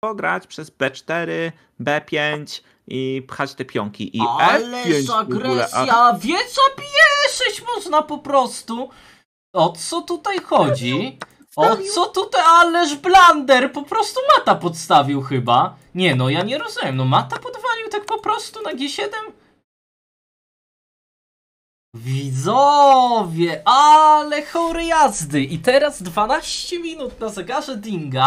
Pograć przez B4, B5 i pchać te pionki. I e F5 agresja, w ogóle, a... pieszyć można po prostu. O co tutaj chodzi? O co tutaj, ależ blander, po prostu Mata podstawił chyba. Nie no, ja nie rozumiem, no Mata podwalił tak po prostu na G7? Widzowie, ale chory jazdy! I teraz 12 minut na zegarze Dinga.